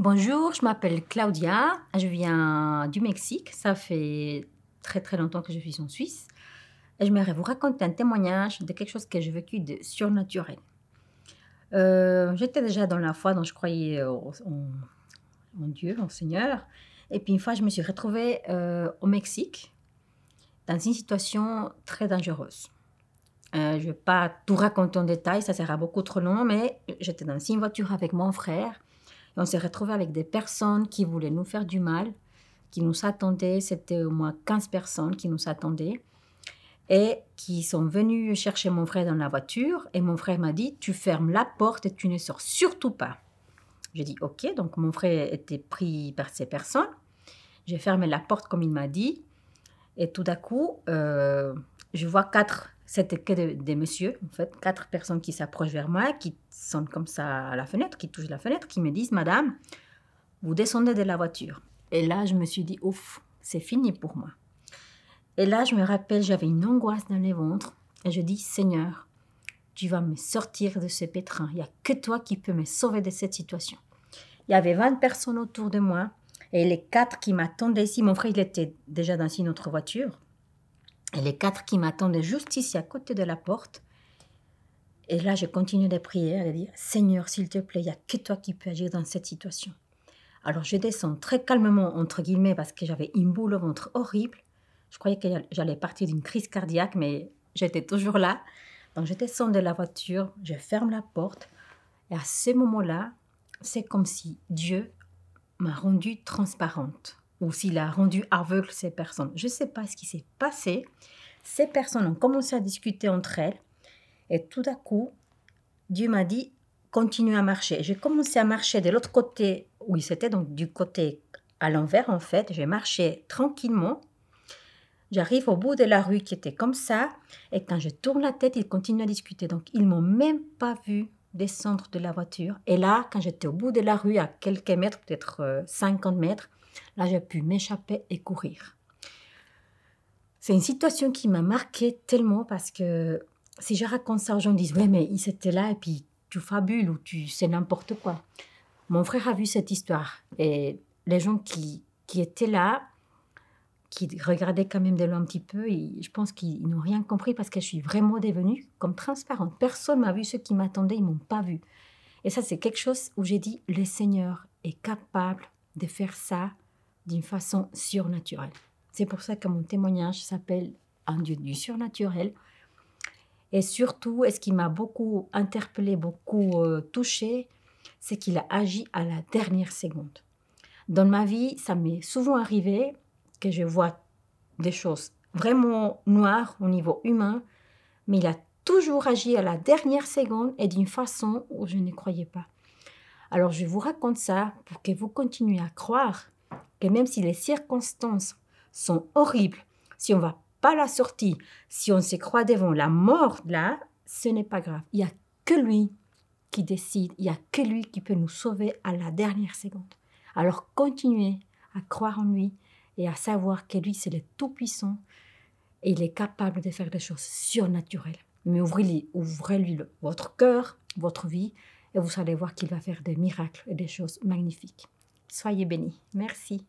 Bonjour, je m'appelle Claudia, je viens du Mexique, ça fait très très longtemps que je suis en Suisse. Et je vais vous raconter un témoignage de quelque chose que j'ai vécu de surnaturel. Euh, j'étais déjà dans la foi, donc je croyais en, Dieu, en Seigneur. Et puis une fois, je me suis retrouvée euh, au Mexique, dans une situation très dangereuse. Euh, je ne vais pas tout raconter en détail, ça sera beaucoup trop long, mais j'étais dans une voiture avec mon frère on s'est retrouvé avec des personnes qui voulaient nous faire du mal, qui nous attendaient. C'était au moins 15 personnes qui nous attendaient et qui sont venues chercher mon frère dans la voiture. Et mon frère m'a dit Tu fermes la porte et tu ne sors surtout pas. J'ai dit Ok, donc mon frère était pris par ces personnes. J'ai fermé la porte comme il m'a dit. Et tout d'un coup, euh, je vois quatre c'était que des, messieurs, en fait, quatre personnes qui s'approchent vers moi, qui sont comme ça à la fenêtre, qui touchent la fenêtre, qui me disent Madame, vous descendez de la voiture. Et là, je me suis dit Ouf, c'est fini pour moi. Et là, je me rappelle, j'avais une angoisse dans les ventres. Et je dis Seigneur, tu vas me sortir de ce pétrin. Il n'y a que toi qui peux me sauver de cette situation. Il y avait 20 personnes autour de moi et les quatre qui m'attendaient ici. Mon frère, il était déjà dans une autre voiture et les quatre qui m'attendaient juste ici à côté de la porte. Et là, je continue de prier, de dire Seigneur, s'il te plaît, il n'y a que toi qui peux agir dans cette situation. Alors je descends très calmement, entre guillemets, parce que j'avais une boule au ventre horrible. Je croyais que j'allais partir d'une crise cardiaque, mais j'étais toujours là. Donc je descends de la voiture, je ferme la porte. Et à ce moment-là, c'est comme si Dieu m'a rendue transparente ou s'il a rendu aveugle ces personnes. Je ne sais pas ce qui s'est passé. Ces personnes ont commencé à discuter entre elles et tout à coup, Dieu m'a dit continue à marcher. J'ai commencé à marcher de l'autre côté, où il c'était donc du côté à l'envers en fait. J'ai marché tranquillement. J'arrive au bout de la rue qui était comme ça et quand je tourne la tête, ils continuent à discuter. Donc ils m'ont même pas vu descendre de la voiture. Et là, quand j'étais au bout de la rue, à quelques mètres, peut-être 50 euh, mètres, là, j'ai pu m'échapper et courir. C'est une situation qui m'a marquée tellement parce que si je raconte ça aux gens, ils disent oui mais ils étaient là et puis tu fabules ou tu sais n'importe quoi. Mon frère a vu cette histoire et les gens qui, qui étaient là, qui regardaient quand même de loin un petit peu, et je pense qu'ils n'ont rien compris parce que je suis vraiment devenue comme transparente. Personne m'a vu, ceux qui m'attendaient, ils m'ont pas vu. Et ça, c'est quelque chose où j'ai dit, le Seigneur est capable de faire ça d'une façon surnaturelle. C'est pour ça que mon témoignage s'appelle Un Dieu du surnaturel. Et surtout, ce qui m'a beaucoup interpellé, beaucoup euh, touchée, touché, c'est qu'il a agi à la dernière seconde. Dans ma vie, ça m'est souvent arrivé que je vois des choses vraiment noires au niveau humain, mais il a toujours agi à la dernière seconde et d'une façon où je ne croyais pas. Alors je vous raconte ça pour que vous continuiez à croire que même si les circonstances sont horribles, si on va pas la sortie, si on se croit devant la mort là, ce n'est pas grave. Il n'y a que lui qui décide, il n'y a que lui qui peut nous sauver à la dernière seconde. Alors continuez à croire en lui, et à savoir que lui, c'est le Tout-Puissant et il est capable de faire des choses surnaturelles. Mais ouvrez-lui ouvrez -lui votre cœur, votre vie, et vous allez voir qu'il va faire des miracles et des choses magnifiques. Soyez bénis. Merci.